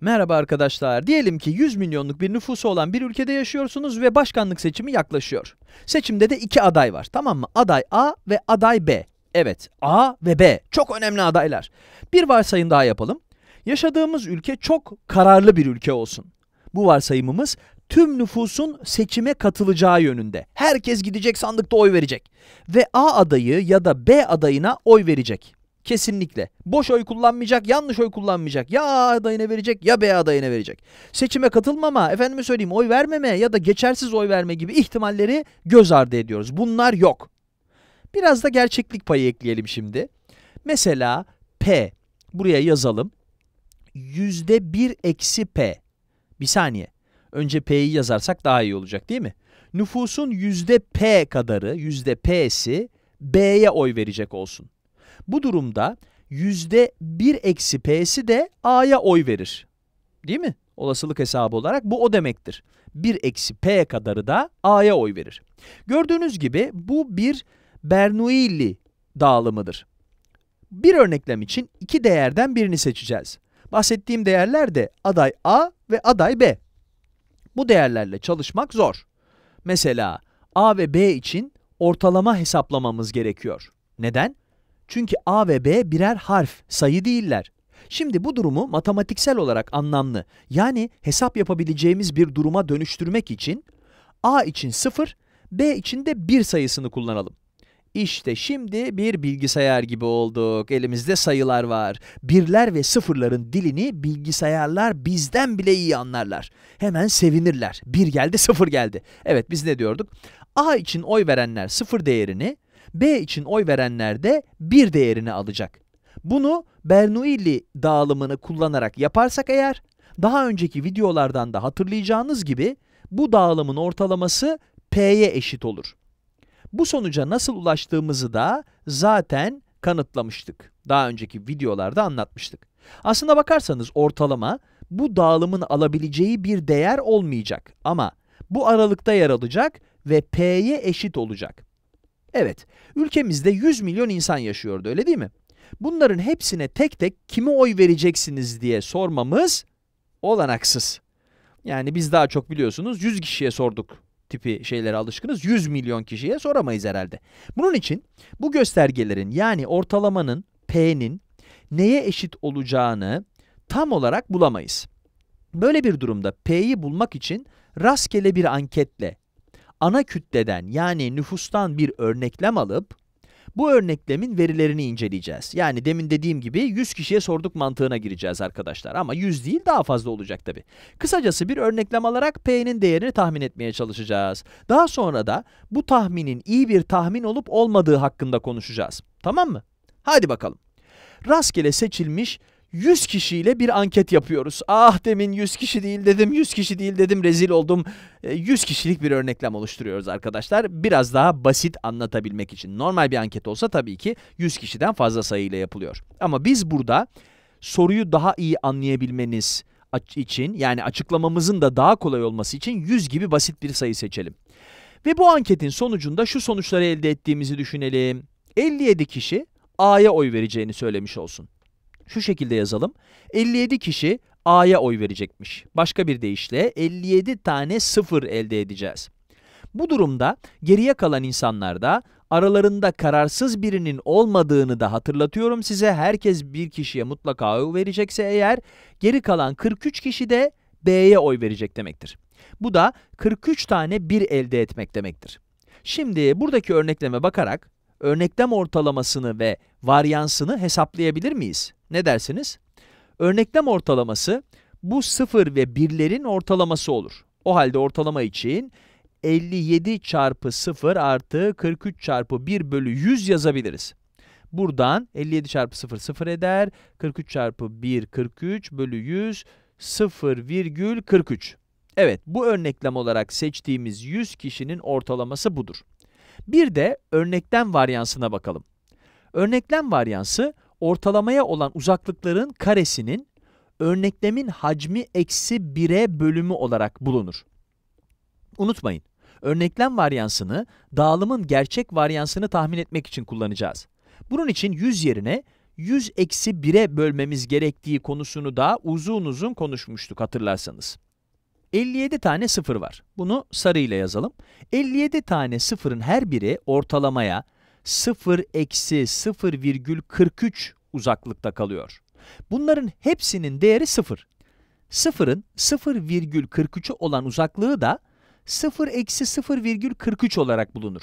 Merhaba arkadaşlar. Diyelim ki 100 milyonluk bir nüfusu olan bir ülkede yaşıyorsunuz ve başkanlık seçimi yaklaşıyor. Seçimde de iki aday var. Tamam mı? Aday A ve aday B. Evet, A ve B çok önemli adaylar. Bir varsayım daha yapalım. Yaşadığımız ülke çok kararlı bir ülke olsun. Bu varsayımımız tüm nüfusun seçime katılacağı yönünde. Herkes gidecek sandıkta oy verecek ve A adayı ya da B adayına oy verecek. Kesinlikle. Boş oy kullanmayacak, yanlış oy kullanmayacak. Ya A adayına verecek ya B adayına verecek. Seçime katılmama, efendime söyleyeyim oy vermeme ya da geçersiz oy verme gibi ihtimalleri göz ardı ediyoruz. Bunlar yok. Biraz da gerçeklik payı ekleyelim şimdi. Mesela P. Buraya yazalım. Yüzde bir eksi P. Bir saniye. Önce P'yi yazarsak daha iyi olacak değil mi? Nüfusun yüzde P kadarı, yüzde P'si B'ye oy verecek olsun. Bu durumda yüzde bir eksi p'si de a'ya oy verir. Değil mi? Olasılık hesabı olarak bu o demektir. 1 eksi p kadarı da a'ya oy verir. Gördüğünüz gibi bu bir Bernoulli dağılımıdır. Bir örneklem için iki değerden birini seçeceğiz. Bahsettiğim değerler de aday a ve aday b. Bu değerlerle çalışmak zor. Mesela a ve b için ortalama hesaplamamız gerekiyor. Neden? Çünkü a ve b birer harf, sayı değiller. Şimdi bu durumu matematiksel olarak anlamlı, yani hesap yapabileceğimiz bir duruma dönüştürmek için a için 0, b için de 1 sayısını kullanalım. İşte şimdi bir bilgisayar gibi olduk. Elimizde sayılar var. Birler ve sıfırların dilini bilgisayarlar bizden bile iyi anlarlar. Hemen sevinirler. Bir geldi sıfır geldi. Evet biz ne diyorduk? A için oy verenler sıfır değerini, B için oy verenler de 1 değerini alacak. Bunu Bernoulli dağılımını kullanarak yaparsak eğer, daha önceki videolardan da hatırlayacağınız gibi bu dağılımın ortalaması P'ye eşit olur. Bu sonuca nasıl ulaştığımızı da zaten kanıtlamıştık. Daha önceki videolarda anlatmıştık. Aslında bakarsanız ortalama bu dağılımın alabileceği bir değer olmayacak ama bu aralıkta yer alacak ve P'ye eşit olacak. Evet, ülkemizde 100 milyon insan yaşıyordu öyle değil mi? Bunların hepsine tek tek kimi oy vereceksiniz diye sormamız olanaksız. Yani biz daha çok biliyorsunuz 100 kişiye sorduk tipi şeylere alışkınız. 100 milyon kişiye soramayız herhalde. Bunun için bu göstergelerin yani ortalamanın, P'nin neye eşit olacağını tam olarak bulamayız. Böyle bir durumda P'yi bulmak için rastgele bir anketle ana kütleden yani nüfustan bir örneklem alıp bu örneklemin verilerini inceleyeceğiz. Yani demin dediğim gibi 100 kişiye sorduk mantığına gireceğiz arkadaşlar. Ama 100 değil daha fazla olacak tabi. Kısacası bir örneklem alarak P'nin değerini tahmin etmeye çalışacağız. Daha sonra da bu tahminin iyi bir tahmin olup olmadığı hakkında konuşacağız. Tamam mı? Hadi bakalım. Rastgele seçilmiş 100 kişiyle bir anket yapıyoruz. Ah demin 100 kişi değil dedim, 100 kişi değil dedim, rezil oldum. 100 e, kişilik bir örneklem oluşturuyoruz arkadaşlar. Biraz daha basit anlatabilmek için. Normal bir anket olsa tabii ki 100 kişiden fazla sayıyla yapılıyor. Ama biz burada soruyu daha iyi anlayabilmeniz için yani açıklamamızın da daha kolay olması için 100 gibi basit bir sayı seçelim. Ve bu anketin sonucunda şu sonuçları elde ettiğimizi düşünelim. 57 kişi A'ya oy vereceğini söylemiş olsun şu şekilde yazalım. 57 kişi A'ya oy verecekmiş. Başka bir deyişle 57 tane 0 elde edeceğiz. Bu durumda geriye kalan insanlar da aralarında kararsız birinin olmadığını da hatırlatıyorum size. Herkes bir kişiye mutlaka oy verecekse eğer geri kalan 43 kişi de B'ye oy verecek demektir. Bu da 43 tane 1 elde etmek demektir. Şimdi buradaki örnekleme bakarak örneklem ortalamasını ve varyansını hesaplayabilir miyiz? Ne dersiniz? Örneklem ortalaması bu 0 ve 1'lerin ortalaması olur. O halde ortalama için 57 çarpı 0 artı 43 çarpı 1 bölü 100 yazabiliriz. Buradan 57 çarpı 0 0 eder. 43 çarpı 1 43 bölü 100 0,43. Evet bu örneklem olarak seçtiğimiz 100 kişinin ortalaması budur. Bir de örneklem varyansına bakalım. Örneklem varyansı ortalamaya olan uzaklıkların karesinin örneklemin hacmi eksi 1'e bölümü olarak bulunur. Unutmayın, örneklem varyansını dağılımın gerçek varyansını tahmin etmek için kullanacağız. Bunun için 100 yerine 100 eksi 1'e bölmemiz gerektiği konusunu da uzun uzun konuşmuştuk hatırlarsanız. 57 tane sıfır var. Bunu sarıyla yazalım. 57 tane sıfırın her biri ortalamaya 0 eksi 0,43 uzaklıkta kalıyor. Bunların hepsinin değeri 0. Sıfırın 0,43'e olan uzaklığı da 0 eksi 0,43 olarak bulunur.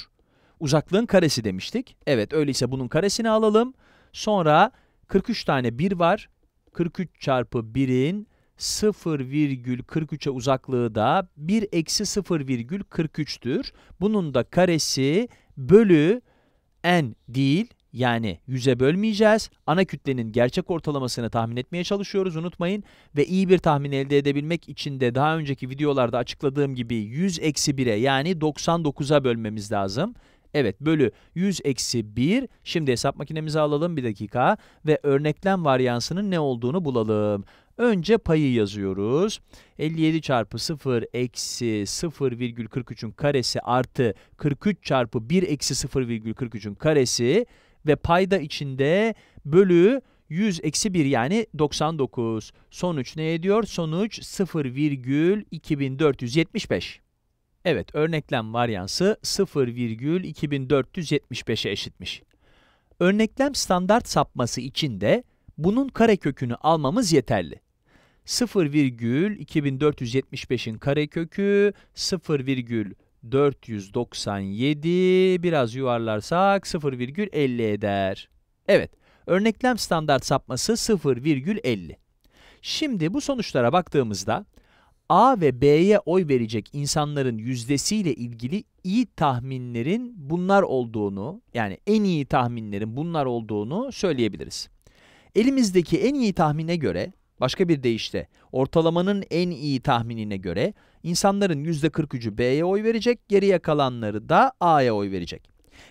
Uzaklığın karesi demiştik. Evet öyleyse bunun karesini alalım. Sonra 43 tane 1 var. 43 çarpı 1'in 0,43'e uzaklığı da 1 eksi 0,43'tür. Bunun da karesi bölü n değil yani 100'e bölmeyeceğiz. Ana kütlenin gerçek ortalamasını tahmin etmeye çalışıyoruz unutmayın. Ve iyi bir tahmin elde edebilmek için de daha önceki videolarda açıkladığım gibi 100 eksi 1'e yani 99'a bölmemiz lazım. Evet bölü 100 eksi 1. Şimdi hesap makinemizi alalım bir dakika ve örneklem varyansının ne olduğunu bulalım. Önce payı yazıyoruz. 57 çarpı 0 eksi 0,43'ün karesi artı 43 çarpı 1 eksi 0,43'ün karesi ve payda içinde bölü 100 eksi 1 yani 99. Sonuç ne ediyor? Sonuç 0,2475. Evet örneklem varyansı 0,2475'e eşitmiş. Örneklem standart sapması için de bunun karekökünü almamız yeterli. 0,2475'in karekökü 0,497 biraz yuvarlarsak 0,50 eder. Evet, örneklem standart sapması 0,50. Şimdi bu sonuçlara baktığımızda A ve B'ye oy verecek insanların yüzdesiyle ilgili iyi tahminlerin bunlar olduğunu, yani en iyi tahminlerin bunlar olduğunu söyleyebiliriz. Elimizdeki en iyi tahmine göre Başka bir deyişle ortalamanın en iyi tahminine göre insanların %43'ü B'ye oy verecek, geriye kalanları da A'ya oy verecek.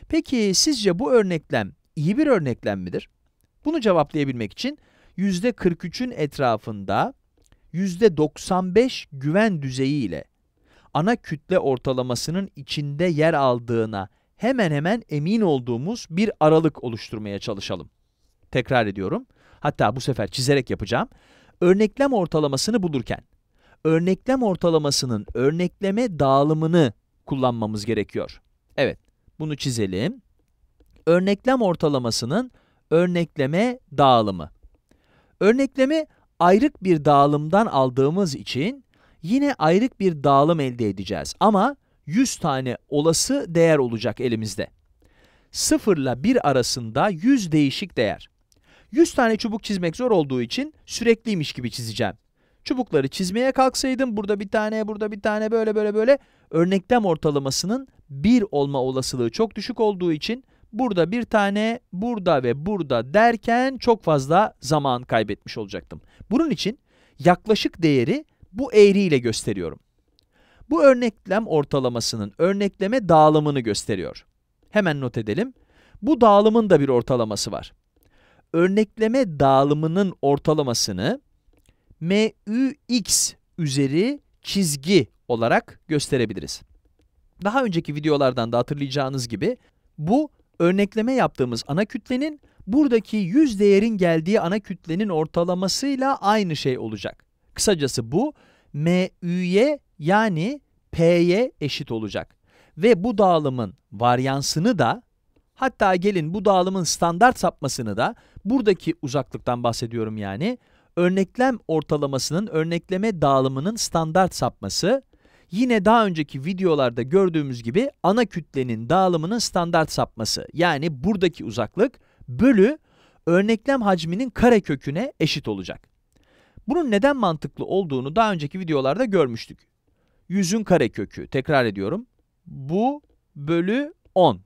Peki sizce bu örneklem iyi bir örneklem midir? Bunu cevaplayabilmek için %43'ün etrafında %95 güven düzeyi ile ana kütle ortalamasının içinde yer aldığına hemen hemen emin olduğumuz bir aralık oluşturmaya çalışalım. Tekrar ediyorum. Hatta bu sefer çizerek yapacağım. Örneklem ortalamasını bulurken örneklem ortalamasının örnekleme dağılımını kullanmamız gerekiyor. Evet, bunu çizelim. Örneklem ortalamasının örnekleme dağılımı. Örneklemi ayrık bir dağılımdan aldığımız için yine ayrık bir dağılım elde edeceğiz ama 100 tane olası değer olacak elimizde. 0 ile 1 arasında 100 değişik değer. 100 tane çubuk çizmek zor olduğu için sürekliymiş gibi çizeceğim. Çubukları çizmeye kalksaydım burada bir tane, burada bir tane böyle böyle böyle örneklem ortalamasının 1 olma olasılığı çok düşük olduğu için burada bir tane, burada ve burada derken çok fazla zaman kaybetmiş olacaktım. Bunun için yaklaşık değeri bu eğriyle gösteriyorum. Bu örneklem ortalamasının örnekleme dağılımını gösteriyor. Hemen not edelim. Bu dağılımın da bir ortalaması var örnekleme dağılımının ortalamasını MÜX üzeri çizgi olarak gösterebiliriz. Daha önceki videolardan da hatırlayacağınız gibi bu örnekleme yaptığımız ana kütlenin buradaki yüz değerin geldiği ana kütlenin ortalamasıyla aynı şey olacak. Kısacası bu MÜ'ye yani P'ye eşit olacak. Ve bu dağılımın varyansını da Hatta gelin bu dağılımın standart sapmasını da buradaki uzaklıktan bahsediyorum yani. Örneklem ortalamasının örnekleme dağılımının standart sapması yine daha önceki videolarda gördüğümüz gibi ana kütlenin dağılımının standart sapması yani buradaki uzaklık bölü örneklem hacminin kareköküne eşit olacak. Bunun neden mantıklı olduğunu daha önceki videolarda görmüştük. 100'ün karekökü tekrar ediyorum. Bu bölü 10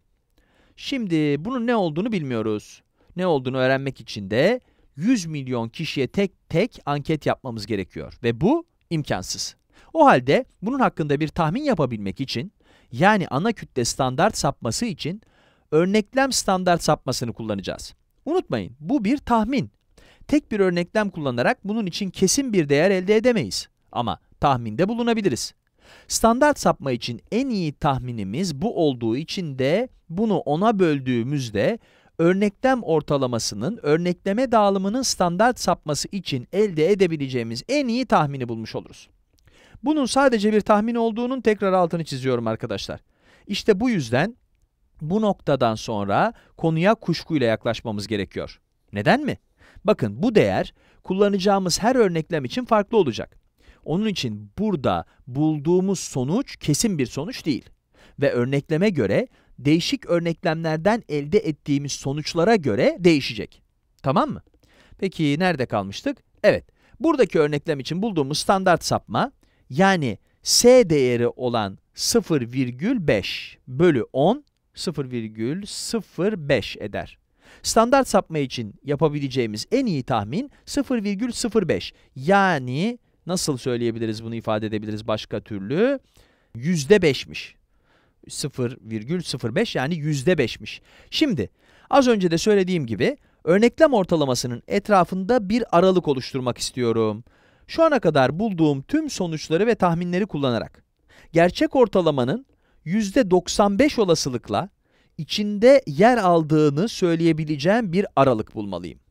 Şimdi bunun ne olduğunu bilmiyoruz. Ne olduğunu öğrenmek için de 100 milyon kişiye tek tek anket yapmamız gerekiyor ve bu imkansız. O halde bunun hakkında bir tahmin yapabilmek için yani ana kütle standart sapması için örneklem standart sapmasını kullanacağız. Unutmayın bu bir tahmin. Tek bir örneklem kullanarak bunun için kesin bir değer elde edemeyiz ama tahminde bulunabiliriz. Standart sapma için en iyi tahminimiz bu olduğu için de bunu 10'a böldüğümüzde örneklem ortalamasının örnekleme dağılımının standart sapması için elde edebileceğimiz en iyi tahmini bulmuş oluruz. Bunun sadece bir tahmin olduğunun tekrar altını çiziyorum arkadaşlar. İşte bu yüzden bu noktadan sonra konuya kuşkuyla yaklaşmamız gerekiyor. Neden mi? Bakın bu değer kullanacağımız her örneklem için farklı olacak. Onun için burada bulduğumuz sonuç kesin bir sonuç değil. Ve örnekleme göre değişik örneklemlerden elde ettiğimiz sonuçlara göre değişecek. Tamam mı? Peki nerede kalmıştık? Evet, buradaki örneklem için bulduğumuz standart sapma, yani s değeri olan 0,5 bölü 10, 0,05 eder. Standart sapma için yapabileceğimiz en iyi tahmin 0,05 yani Nasıl söyleyebiliriz bunu ifade edebiliriz başka türlü? Yüzde beşmiş. 0,05 yani yüzde beşmiş. Şimdi az önce de söylediğim gibi örneklem ortalamasının etrafında bir aralık oluşturmak istiyorum. Şu ana kadar bulduğum tüm sonuçları ve tahminleri kullanarak gerçek ortalamanın yüzde %95 olasılıkla içinde yer aldığını söyleyebileceğim bir aralık bulmalıyım.